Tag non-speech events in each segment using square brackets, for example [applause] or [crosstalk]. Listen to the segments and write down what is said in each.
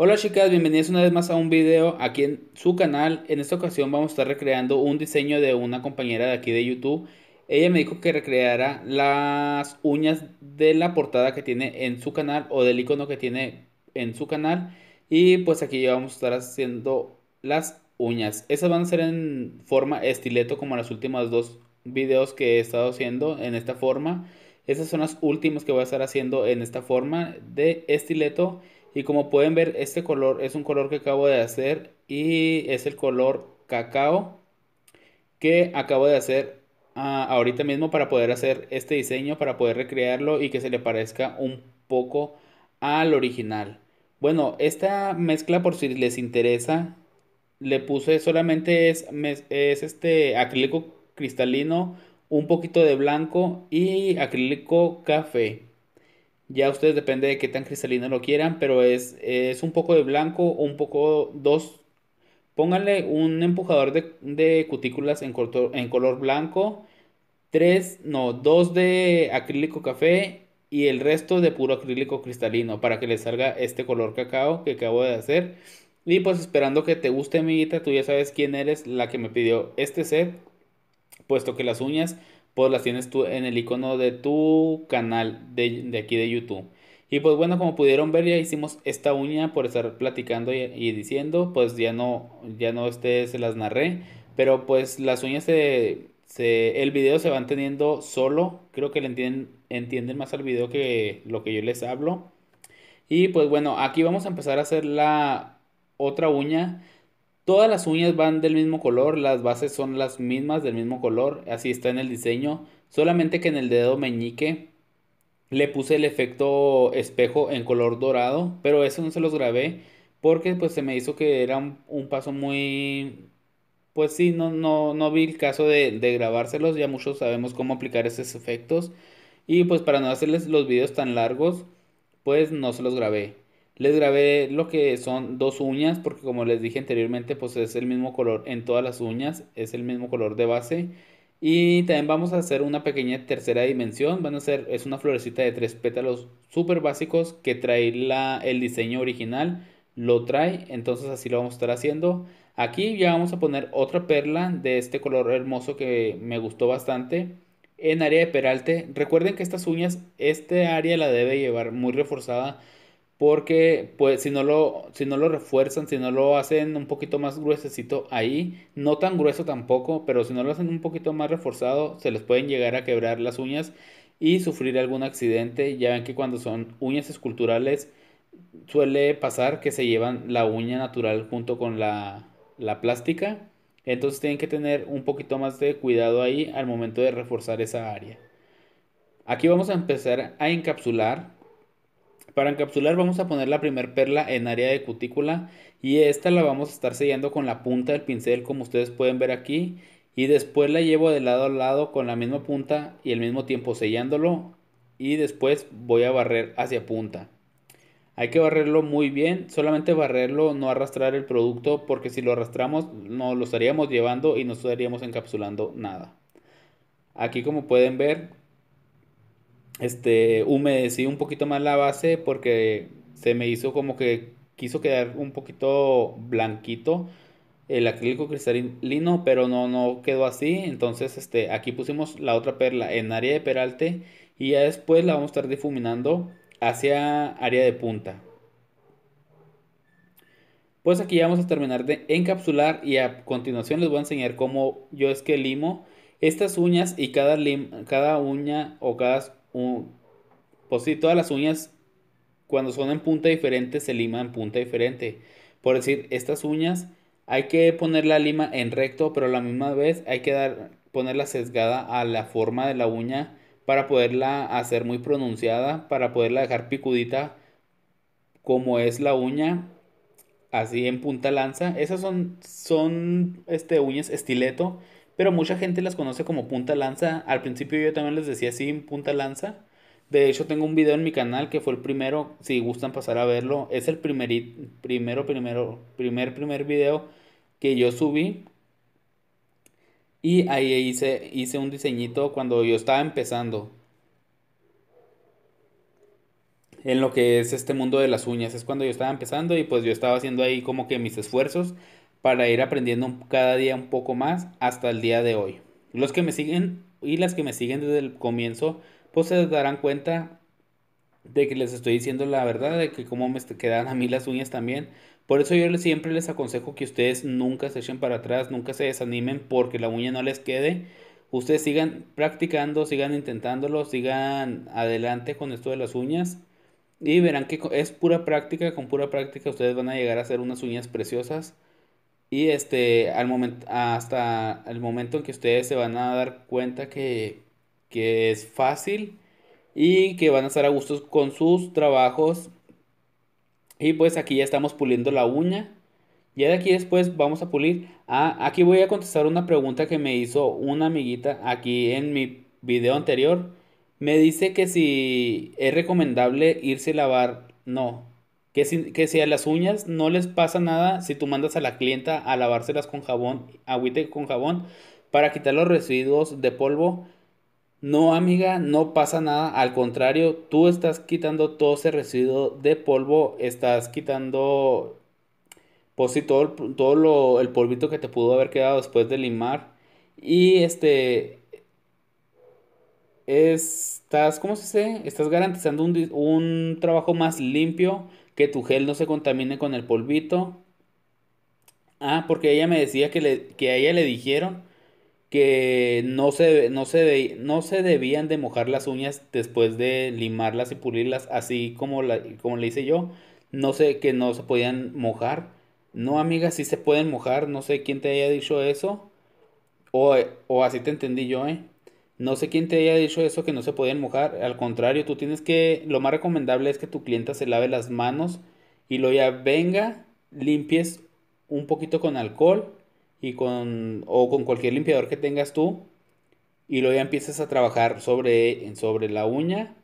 Hola chicas, bienvenidas una vez más a un video aquí en su canal. En esta ocasión vamos a estar recreando un diseño de una compañera de aquí de YouTube. Ella me dijo que recreara las uñas de la portada que tiene en su canal o del icono que tiene en su canal. Y pues aquí ya vamos a estar haciendo las uñas. Esas van a ser en forma estileto como las últimas dos videos que he estado haciendo en esta forma. Esas son las últimas que voy a estar haciendo en esta forma de estileto. Y como pueden ver, este color es un color que acabo de hacer y es el color cacao que acabo de hacer ah, ahorita mismo para poder hacer este diseño, para poder recrearlo y que se le parezca un poco al original. Bueno, esta mezcla por si les interesa, le puse solamente es, es este acrílico cristalino, un poquito de blanco y acrílico café. Ya ustedes depende de qué tan cristalino lo quieran, pero es, es un poco de blanco un poco dos. Pónganle un empujador de, de cutículas en, en color blanco, tres, no, dos de acrílico café y el resto de puro acrílico cristalino para que le salga este color cacao que acabo de hacer. Y pues esperando que te guste amiguita, tú ya sabes quién eres la que me pidió este set, puesto que las uñas pues las tienes tú en el icono de tu canal de, aquí de YouTube. Y pues bueno, como pudieron ver, ya hicimos esta uña por estar platicando y, diciendo, pues ya no, ya no este se las narré, pero pues las uñas se, el video se van teniendo solo, creo que le entienden, entienden más al video que lo que yo les hablo. Y pues bueno, aquí vamos a empezar a hacer la otra uña Todas las uñas van del mismo color, las bases son las mismas del mismo color, así está en el diseño, solamente que en el dedo meñique le puse el efecto espejo en color dorado, pero eso no se los grabé porque pues se me hizo que era un, paso muy... Pues sí, no, no, vi el caso de, de grabárselos, ya muchos sabemos cómo aplicar esos efectos. Y pues para no hacerles los videos tan largos, pues no se los grabé. Les grabé lo que son dos uñas, porque como les dije anteriormente, pues es el mismo color en todas las uñas, es el mismo color de base. Y también vamos a hacer una pequeña tercera dimensión, van a ser, es una florecita de tres pétalos súper básicos que trae la, el diseño original, lo trae, entonces así lo vamos a estar haciendo. Aquí ya vamos a poner otra perla de este color hermoso que me gustó bastante en área de peralte. Recuerden que estas uñas, este área la debe llevar muy reforzada porque pues si no lo si no lo refuerzan, si no lo hacen un poquito más gruesecito ahí, no tan grueso tampoco, pero si no lo hacen un poquito más reforzado, se les pueden llegar a quebrar las uñas y sufrir algún accidente. Ya ven que cuando son uñas esculturales suele pasar que se llevan la uña natural junto con la, la plástica. Entonces tienen que tener un poquito más de cuidado ahí al momento de reforzar esa área. Aquí vamos a empezar a encapsular para encapsular vamos a poner la primer perla en área de cutícula y esta la vamos a estar sellando con la punta del pincel como ustedes pueden ver aquí y después la llevo de lado a lado con la misma punta y al mismo tiempo sellándolo y después voy a barrer hacia punta. Hay que barrerlo muy bien, solamente barrerlo, no arrastrar el producto porque si lo arrastramos no lo estaríamos llevando y no estaríamos encapsulando nada. Aquí como pueden ver este, humedecí un poquito más la base porque se me hizo como que quiso quedar un poquito blanquito el acrílico cristalino, pero no, no quedó así. Entonces, este, aquí pusimos la otra perla en área de peralte y ya después la vamos a estar difuminando hacia área de punta. Pues aquí ya vamos a terminar de encapsular y a continuación les voy a enseñar cómo yo es que limo estas uñas y cada, cada uña o cada pues sí, todas las uñas cuando son en punta diferente se lima en punta diferente. Por decir, estas uñas hay que poner la lima en recto, pero a la misma vez hay que dar, ponerla sesgada a la forma de la uña para poderla hacer muy pronunciada, para poderla dejar picudita como es la uña, así en punta lanza. Esas son, son este, uñas estileto pero mucha gente las conoce como punta lanza. Al principio yo también les decía así, punta lanza. De hecho, tengo un video en mi canal que fue el primero, si gustan pasar a verlo, es el primer, primero, primero, primer, primer video que yo subí. Y ahí hice, hice un diseñito cuando yo estaba empezando. En lo que es este mundo de las uñas. Es cuando yo estaba empezando y pues yo estaba haciendo ahí como que mis esfuerzos para ir aprendiendo cada día un poco más hasta el día de hoy. Los que me siguen y las que me siguen desde el comienzo, pues se darán cuenta de que les estoy diciendo la verdad, de que cómo me quedan a mí las uñas también. Por eso yo siempre les aconsejo que ustedes nunca se echen para atrás, nunca se desanimen porque la uña no les quede. Ustedes sigan practicando, sigan intentándolo, sigan adelante con esto de las uñas y verán que es pura práctica, con pura práctica ustedes van a llegar a hacer unas uñas preciosas. Y este, al momento, hasta el momento en que ustedes se van a dar cuenta que, que es fácil y que van a estar a gusto con sus trabajos. Y pues aquí ya estamos puliendo la uña. Ya de aquí después vamos a pulir. Ah, aquí voy a contestar una pregunta que me hizo una amiguita aquí en mi video anterior. Me dice que si es recomendable irse a lavar. No, que, si, a las uñas no les pasa nada si tú mandas a la clienta a lavárselas con jabón, agüite con jabón, para quitar los residuos de polvo. No, amiga, no pasa nada. Al contrario, tú estás quitando todo ese residuo de polvo, estás quitando, pues todo, lo, el polvito que te pudo haber quedado después de limar. Y este, estás, ¿cómo se dice? Estás garantizando un, un trabajo más limpio, que tu gel no se contamine con el polvito. Ah, porque ella me decía que, a ella le dijeron que no se, no, se no se debían de mojar las uñas después de limarlas y pulirlas, así como, como le hice yo. No sé, que no se podían mojar. No, amiga, sí se pueden mojar. No sé quién te haya dicho eso. O, o así te entendí yo, ¿eh? No sé quién te haya dicho eso que no se pueden mojar. Al contrario, tú tienes que. Lo más recomendable es que tu clienta se lave las manos y lo ya venga, limpies un poquito con alcohol y con o con cualquier limpiador que tengas tú y lo ya empieces a trabajar sobre sobre la uña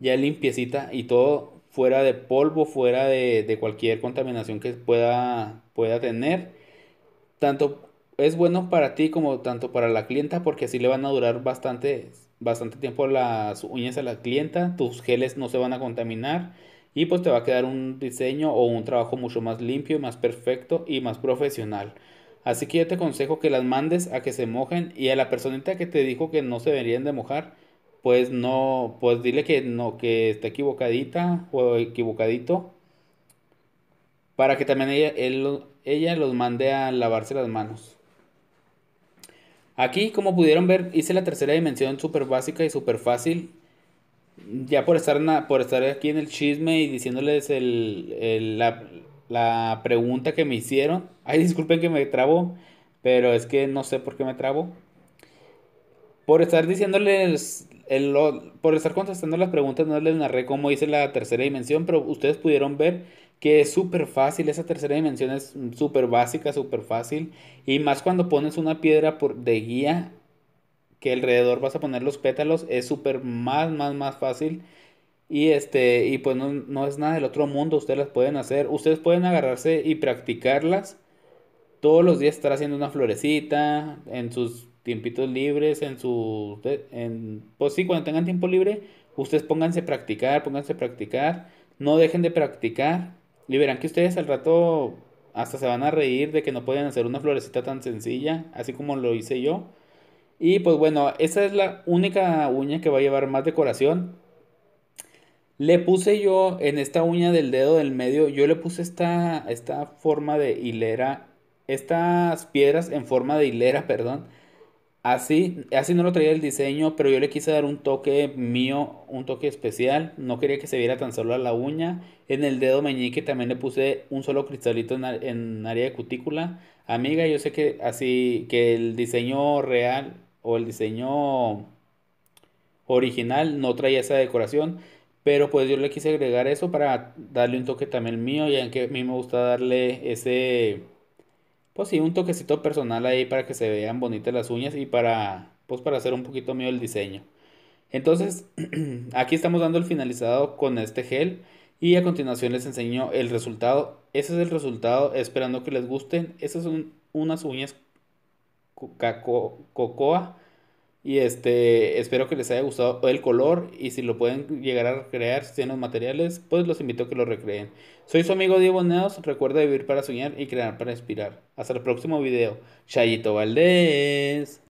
ya limpiecita y todo fuera de polvo fuera de, de cualquier contaminación que pueda pueda tener tanto es bueno para ti como tanto para la clienta porque así le van a durar bastante, bastante tiempo las uñas a la clienta, tus geles no se van a contaminar y pues te va a quedar un diseño o un trabajo mucho más limpio, más perfecto y más profesional. Así que yo te aconsejo que las mandes a que se mojen y a la personita que te dijo que no se deberían de mojar, pues no, pues dile que no, que está equivocadita o equivocadito para que también ella, él, ella los mande a lavarse las manos. Aquí, como pudieron ver, hice la tercera dimensión súper básica y súper fácil. Ya por estar, por estar aquí en el chisme y diciéndoles el, la, pregunta que me hicieron. [laughs] Ay, disculpen que me trabo, pero es que no sé por qué me trabo. Por estar diciéndoles, por estar contestando las preguntas, no les narré cómo hice la tercera dimensión, pero ustedes pudieron ver que es súper fácil, esa tercera dimensión es súper básica, súper fácil, y más cuando pones una piedra por, de guía que alrededor vas a poner los pétalos, es súper más, más, más fácil. Y este, y pues no, es nada del otro mundo, ustedes las pueden hacer, ustedes pueden agarrarse y practicarlas. Todos los días estar haciendo una florecita, en sus tiempitos libres, en su en, pues sí, cuando tengan tiempo libre, ustedes pónganse a practicar, pónganse a practicar, no dejen de practicar Liberan que ustedes al rato hasta se van a reír de que no pueden hacer una florecita tan sencilla, así como lo hice yo. Y pues bueno, esa es la única uña que va a llevar más decoración. Le puse yo en esta uña del dedo del medio, yo le puse esta, esta forma de hilera, estas piedras en forma de hilera, [laughs] perdón Así, no lo traía el diseño, pero yo le quise dar un toque mío, un toque especial. No quería que se viera tan solo a la uña. En el dedo meñique también le puse un solo cristalito en, área de cutícula. Amiga, yo sé que así que el diseño real o el diseño original no traía esa decoración, pero pues yo le quise agregar eso para darle un toque también mío, ya que a mí me gusta darle ese pues sí, un toquecito personal ahí para que se vean bonitas las uñas y para, pues para hacer un poquito mío el diseño. Entonces, [clears throat] aquí estamos dando el finalizado con este gel y a continuación les enseño el resultado. Ese es el resultado, esperando que les gusten. esas son unas uñas cocoa y este, espero que les haya gustado el color y si lo pueden llegar a recrear, si tienen los materiales, pues los invito a que lo recreen. Soy su amigo Diego Neos, recuerda vivir para soñar y crear para inspirar. Hasta el próximo video. Chayito Valdés.